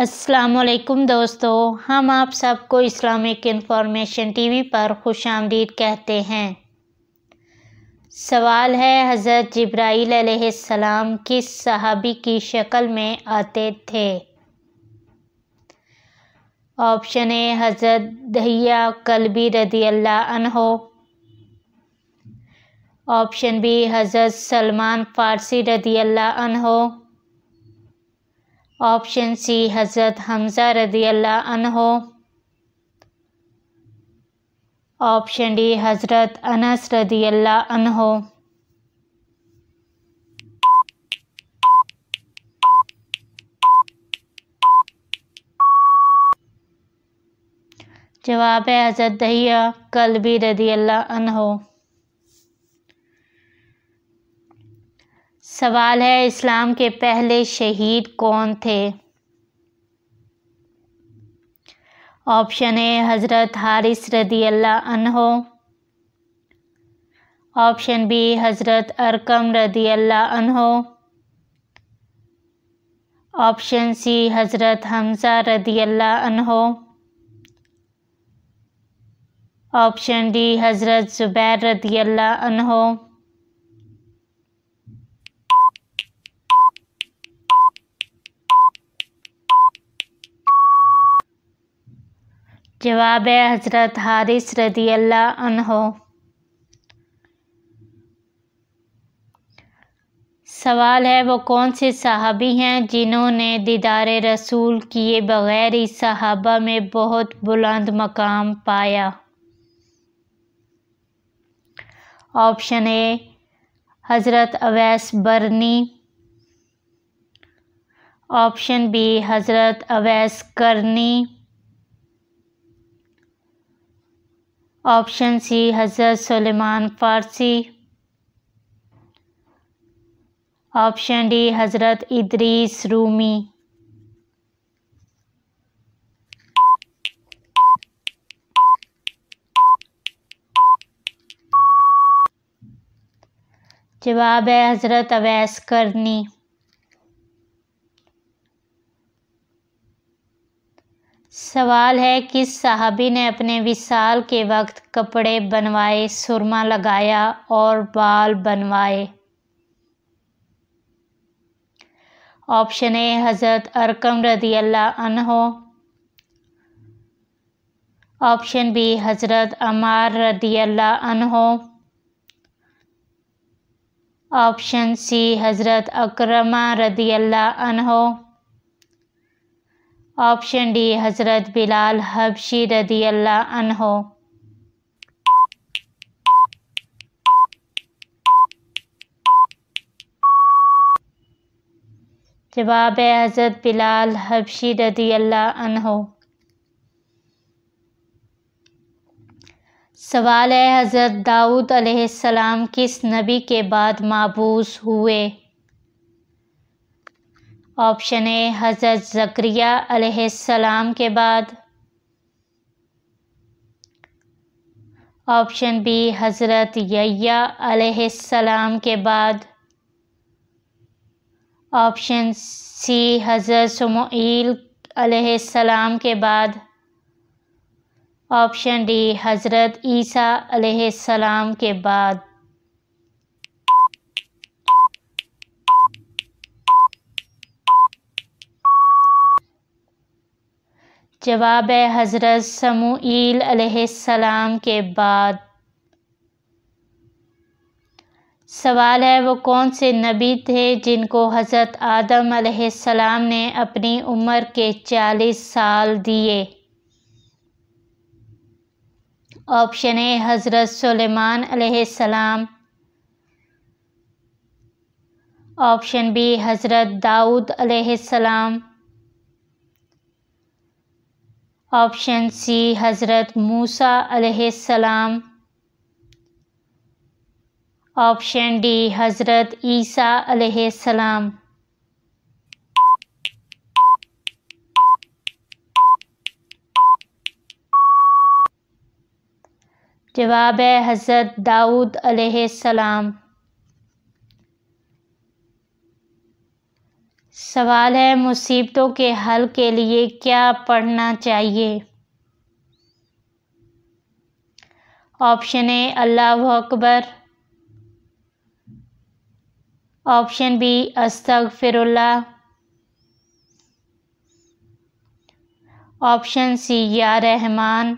असलकुम दोस्तों हम आप सबको इस्लामिक इन्फॉर्मेशन टीवी पर खुश आमदीद कहते हैं सवाल है हज़रत जब्राईल किस सहाबी की शक्ल में आते थे ऑप्शन ए हज़रत दहिया कलबी रदी अल्लाह ऑप्शन बी हज़रत सलमान फ़ारसी रदी अल्लाह हो ऑप्शन सी हज़रत हमज़ा रदी अल्लाह ऑप्शन डी हज़रत अनस रदी अल्लाह जवाब है हज़रत दहिया भी रदी अल्लाह अनहो सवाल है इस्लाम के पहले शहीद कौन थे ऑप्शन ए हज़रत हारिस रदी अल्लाह अनहो ऑप्शन बी हज़रत अरकम रदी अल्लाह अनहो ऑप्शन सी हज़रत हमज़ा रदी अल्लाह अनहो ऑप्शन डी हज़रत ज़ुबैर रदी अल्लाह अनहो जवाब है हज़रत हारिस रदी अल्लाह अनहो सवाल है वो कौन से सहाबी हैं जिन्होंने दीदार रसूल किए बग़ैर इस सहाबा में बहुत बुलंद मकाम पाया ऑप्शन ए हज़रत अवैस बरनी ऑप्शन बी हज़रत अवैस करनी ऑप्शन सी हज़रत सलेमान फ़ारसी ऑप्शन डी हज़रत इदरीस रूमी जवाब है हज़रत अवैस करनी सवाल है किस साहबी ने अपने विशाल के वक्त कपड़े बनवाए सुरमा लगाया और बाल बनवाए ऑप्शन ए हज़रत अरकम रदी अल्लाह अनहो ऑप्शन बी हज़रत अमार रदी अल्लाह अनहो ऑप्शन सी हज़रत अकरमा रदी अल्लाह अनहो ऑप्शन डी हज़रत बिलाल हबशी रदी अल्लाह अनहो जवाब है हज़रत बिलाल हबशी रदी अल्लाह अनहो सवाल है हज़रत दाऊद अलैहिस्सलाम किस नबी के बाद मबूस हुए ऑप्शन ए हज़रत ज़क़रिया अलैहिस्सलाम के बाद ऑप्शन बी हज़रत यया अलैहिस्सलाम के बाद ऑप्शन सी हज़रत समूल अलैहिस्सलाम के बाद ऑप्शन डी हज़रत ईसा अलैहिस्सलाम के बाद जवाब हज़रत समूलसम के बाद सवाल है वो कौन से नबी थे जिनको हज़रत आदम सलाम ने अपनी उम्र के चालीस साल दिए ऑप्शन ए हज़रत सलाम ऑप्शन बी हज़रत दाऊद सलाम ऑप्शन सी हज़रत मूसा अलैहिस्सलाम ऑप्शन डी हज़रत ईसा अलैहिस्सलाम जवाब है हज़रत दाऊद अलैहिस्सलाम सवाल है मुसीबतों के हल के लिए क्या पढ़ना चाहिए ऑप्शन ए अल्लाह अकबर ऑप्शन बी अस्तग फिर ऑप्शन सी या रहमान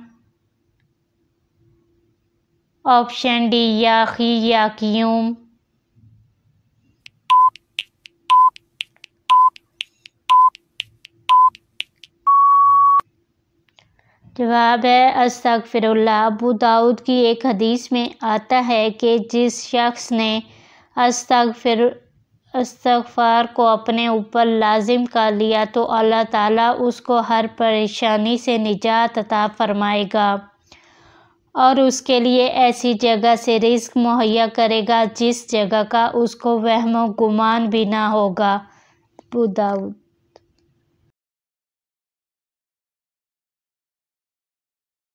ऑप्शन डी या खी या क्यूम जवाब है अस्तगफिरुल्ला अबू दाऊद की एक हदीस में आता है कि जिस शख्स ने फिर अस्तफार को अपने ऊपर लाजिम कर लिया तो अल्लाह ताला उसको हर परेशानी से निजात अता फरमाएगा और उसके लिए ऐसी जगह से रिस्क मुहैया करेगा जिस जगह का उसको वहम गुमान भी ना होगा बुदाऊद